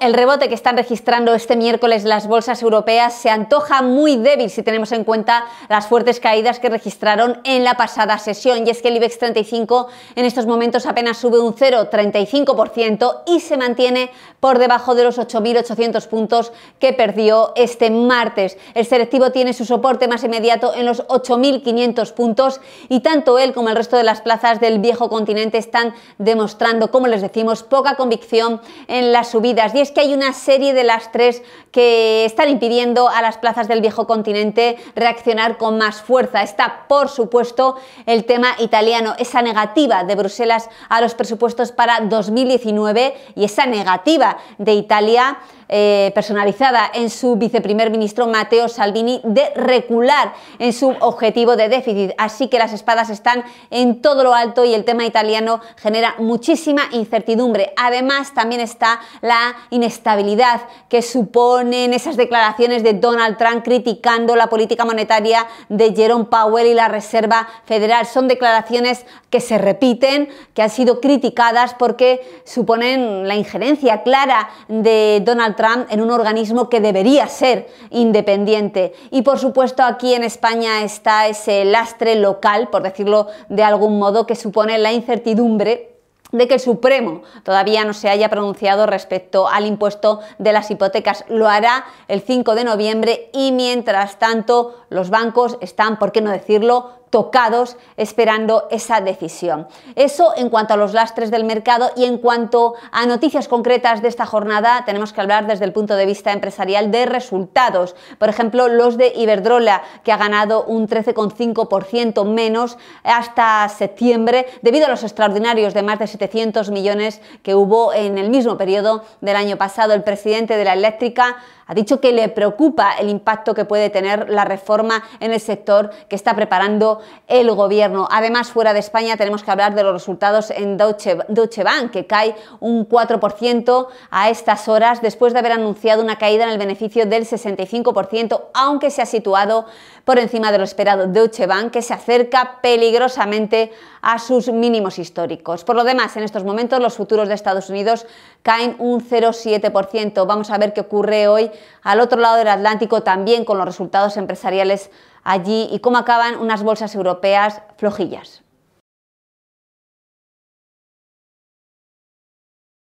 El rebote que están registrando este miércoles las bolsas europeas se antoja muy débil si tenemos en cuenta las fuertes caídas que registraron en la pasada sesión. Y es que el IBEX 35 en estos momentos apenas sube un 0,35% y se mantiene por debajo de los 8.800 puntos que perdió este martes. El selectivo tiene su soporte más inmediato en los 8.500 puntos y tanto él como el resto de las plazas del viejo continente están demostrando, como les decimos, poca convicción en las subidas. Y que hay una serie de las tres que están impidiendo a las plazas del viejo continente reaccionar con más fuerza. Está, por supuesto, el tema italiano, esa negativa de Bruselas a los presupuestos para 2019 y esa negativa de Italia eh, personalizada en su viceprimer ministro Matteo Salvini de recular en su objetivo de déficit. Así que las espadas están en todo lo alto y el tema italiano genera muchísima incertidumbre. Además, también está la inestabilidad que suponen esas declaraciones de Donald Trump criticando la política monetaria de Jerome Powell y la Reserva Federal. Son declaraciones que se repiten, que han sido criticadas porque suponen la injerencia clara de Donald Trump en un organismo que debería ser independiente. Y por supuesto aquí en España está ese lastre local, por decirlo de algún modo, que supone la incertidumbre de que el Supremo todavía no se haya pronunciado respecto al impuesto de las hipotecas. Lo hará el 5 de noviembre y mientras tanto los bancos están, por qué no decirlo, tocados esperando esa decisión. Eso en cuanto a los lastres del mercado y en cuanto a noticias concretas de esta jornada, tenemos que hablar desde el punto de vista empresarial de resultados. Por ejemplo, los de Iberdrola, que ha ganado un 13,5% menos hasta septiembre debido a los extraordinarios de más de 700 millones que hubo en el mismo periodo del año pasado. El presidente de la eléctrica ha dicho que le preocupa el impacto que puede tener la reforma en el sector que está preparando el gobierno. Además, fuera de España tenemos que hablar de los resultados en Deutsche Bank, que cae un 4% a estas horas después de haber anunciado una caída en el beneficio del 65%, aunque se ha situado por encima de lo esperado Deutsche Bank, que se acerca peligrosamente a sus mínimos históricos. Por lo demás, en estos momentos los futuros de Estados Unidos caen un 0,7%. Vamos a ver qué ocurre hoy al otro lado del Atlántico también con los resultados empresariales allí y cómo acaban unas bolsas europeas flojillas.